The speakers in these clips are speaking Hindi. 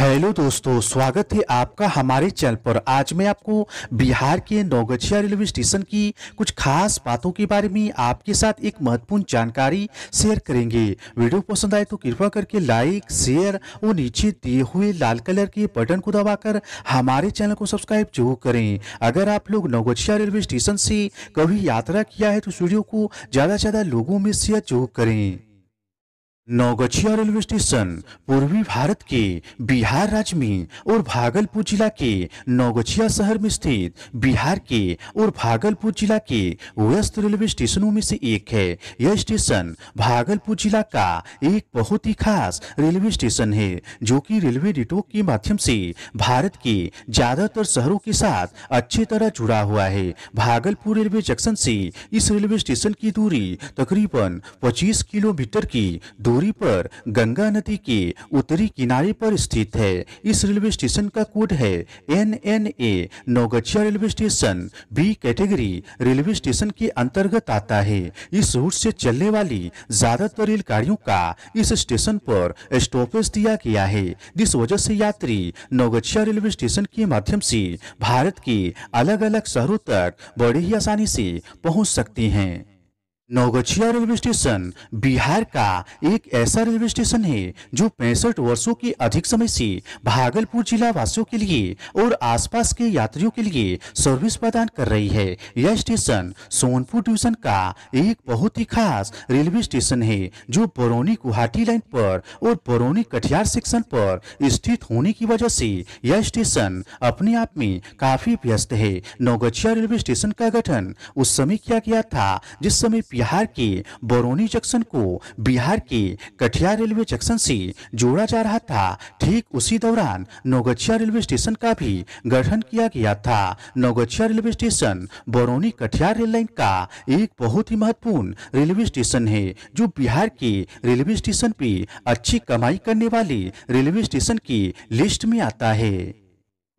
हेलो दोस्तों स्वागत है आपका हमारे चैनल पर आज मैं आपको बिहार के नौगछिया रेलवे स्टेशन की कुछ खास बातों के बारे में आपके साथ एक महत्वपूर्ण जानकारी शेयर करेंगे वीडियो पसंद आए तो कृपा करके लाइक शेयर और नीचे दिए हुए लाल कलर के बटन को दबाकर हमारे चैनल को सब्सक्राइब जरूर करें अगर आप लोग नौगछिया रेलवे स्टेशन से कभी यात्रा किया है तो इस वीडियो को ज़्यादा से ज़्यादा लोगों में शेयर जरूर करें नौगछिया रेलवे स्टेशन पूर्वी भारत के बिहार राज्य में और भागलपुर जिला के नौगछिया शहर में स्थित बिहार के और भागलपुर जिला के व्यस्त रेलवे स्टेशनों में से एक है यह स्टेशन भागलपुर जिला का एक बहुत ही खास रेलवे स्टेशन है जो कि रेलवे डिटो के माध्यम से भारत के ज्यादातर शहरों के साथ अच्छी तरह जुड़ा हुआ है भागलपुर रेलवे जंक्शन से इस रेलवे स्टेशन की दूरी तकरीबन पच्चीस किलोमीटर की दूरी दूरी पर गंगा नदी के उत्तरी किनारे पर स्थित है इस रेलवे स्टेशन का कोड है N N A Naugachia railway station B category railway station के अंतर्गत आता है इस रूट से चलने वाली ज्यादातर रेलगाड़ियों का इस स्टेशन पर स्टॉपेज दिया गया है जिस वजह से यात्री नौगछिया रेलवे स्टेशन के माध्यम से भारत के अलग अलग शहरों तक बड़ी ही आसानी से पहुँच सकते हैं नौगछिया रेलवे स्टेशन बिहार का एक ऐसा रेलवे स्टेशन है जो पैंसठ वर्षों के अधिक समय से भागलपुर जिला वासियों के लिए और आसपास के यात्रियों के लिए सर्विस प्रदान कर रही है यह स्टेशन सोनपुर डिवीजन का एक बहुत ही खास रेलवे स्टेशन है जो बरौनी गुवाहाटी लाइन पर और बरौनी कटिहार सेक्शन पर स्थित होने की वजह से यह स्टेशन अपने आप में काफी व्यस्त है नौगछिया रेलवे स्टेशन का गठन उस समय किया गया था जिस समय बिहार के बरौनी जंक्शन को बिहार के कटिहार रेलवे जंक्शन से जोड़ा जा रहा था ठीक उसी दौरान नौगछिया रेलवे स्टेशन का भी गठन किया गया था Naugachia railway station Barauni Katihar rail line का एक बहुत ही महत्वपूर्ण रेलवे स्टेशन है जो बिहार के रेलवे स्टेशन पे अच्छी कमाई करने वाले रेलवे स्टेशन की लिस्ट में आता है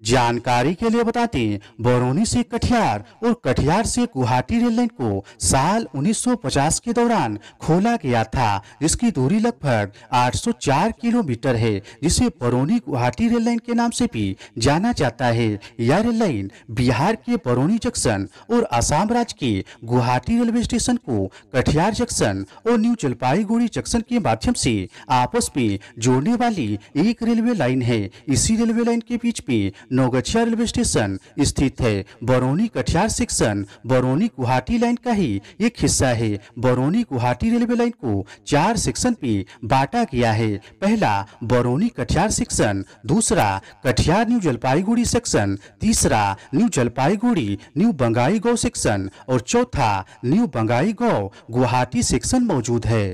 जानकारी के लिए बताते हैं बरौनी से कटिहार और कटिहार से गुवाहाटी रेल लाइन को साल 1950 के दौरान खोला गया था जिसकी दूरी लगभग 804 किलोमीटर है जिसे बरौनी गुवाहाटी रेल लाइन के नाम से भी जाना जाता है यह रेल लाइन बिहार के बरौनी जंक्शन और आसाम राज्य के गुवाहाटी रेलवे स्टेशन को कटिहार जंक्शन और न्यू जलपाईगुड़ी जंक्शन के माध्यम से आपस में जोड़ने वाली एक रेलवे लाइन है इसी रेलवे लाइन के बीच में नौगछिया रेलवे स्टेशन स्थित है बरौनी कटिहार सेक्शन बरौनी गुवाहाटी लाइन का ही एक हिस्सा है बरौनी गुवाहाटी रेलवे लाइन को चार सेक्शन में बांटा गया है पहला बरौनी कटिहार सेक्शन दूसरा कटिहार न्यू जलपाईगुड़ी सेक्शन तीसरा new Jalpaiguri new Bongaigaon section और चौथा न्यू बंगाई गौ गुवाहाटी सेक्शन मौजूद है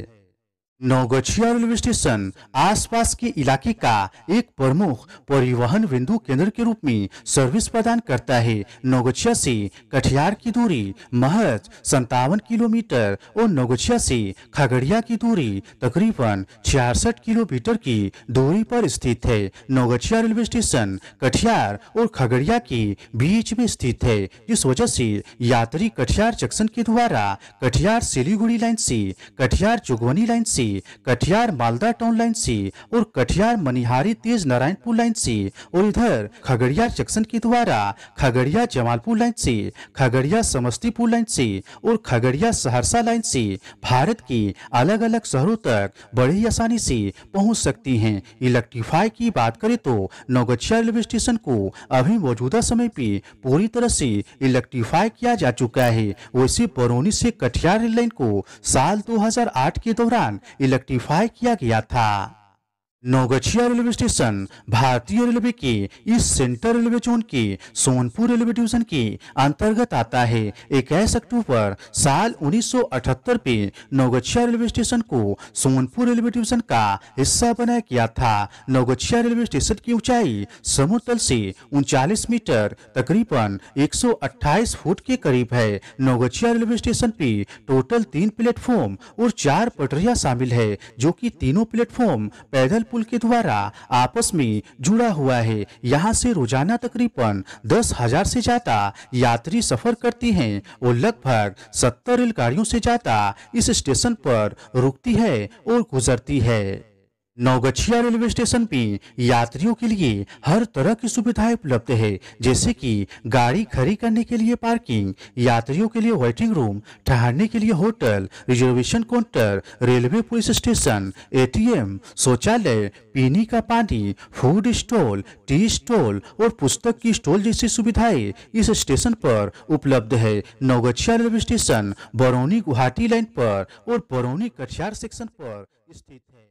नौगछिया रेलवे स्टेशन आसपास के इलाके का एक प्रमुख परिवहन बिंदु केंद्र के रूप में सर्विस प्रदान करता है नौगछिया से कटिहार की दूरी महज संतावन किलोमीटर और नौगछिया से खगड़िया की दूरी तकरीबन छियासठ किलोमीटर की दूरी पर स्थित है नौगछिया रेलवे स्टेशन कटिहार और खगड़िया के बीच में स्थित है जिस वजह से यात्री कटिहार जंक्शन के द्वारा कटिहार सिलीगुड़ी लाइन से कटिहार चुगवनी लाइन से कटिहार मालदा टाउन लाइन सी और कटिहार मनिहारी तेज नारायणपुर लाइन सी और इधर खगड़िया जंक्शन के द्वारा खगड़िया जमालपुर लाइन सी खगड़िया समस्तीपुर लाइन सी और खगड़िया सहरसा लाइन से भारत के अलग अलग शहरों तक बड़ी आसानी से पहुंच सकती हैं इलेक्ट्रीफाई की बात करें तो नौगछिया रेलवे स्टेशन को अभी मौजूदा समय पे पूरी तरह से इलेक्ट्रीफाई किया जा चुका है वैसे बरौनी से कटिहार रेल लाइन को साल 2008 के दौरान इलेक्ट्रीफाई किया गया था नौगछिया रेलवे स्टेशन भारतीय रेलवे के इस सेंटर रेलवे जोन के सोनपुर रेलवे डिवीजन के अंतर्गत आता है इक्कीस अक्टूबर साल 1978 में नौगछिया रेलवे स्टेशन को सोनपुर रेलवे डिवीजन का हिस्सा बनाया गया था नौगछिया रेलवे स्टेशन की ऊंचाई समुद्र से उनचालीस मीटर तकरीबन 128 फुट के करीब है नौगछिया रेलवे स्टेशन पे टोटल तीन प्लेटफॉर्म और चार पटरिया शामिल है जो की तीनों प्लेटफॉर्म पैदल पुल के द्वारा आपस में जुड़ा हुआ है यहाँ से रोजाना तकरीबन दस हजार से ज्यादा यात्री सफर करती हैं और लगभग सत्तर रेलगाड़ियों से ज्यादा इस स्टेशन पर रुकती है और गुजरती है नौगछिया रेलवे स्टेशन पे यात्रियों के लिए हर तरह की सुविधाएं उपलब्ध है जैसे कि गाड़ी खड़ी करने के लिए पार्किंग यात्रियों के लिए वेटिंग रूम ठहरने के लिए hotel reservation counter railway police station ATM शौचालय पीने का पानी फूड स्टॉल टी स्टॉल और पुस्तक की स्टॉल जैसी सुविधाएं इस स्टेशन पर उपलब्ध है Naugachia railway station Barauni Guwahati line पर और बरौनी कटिहार सेक्शन पर स्थित है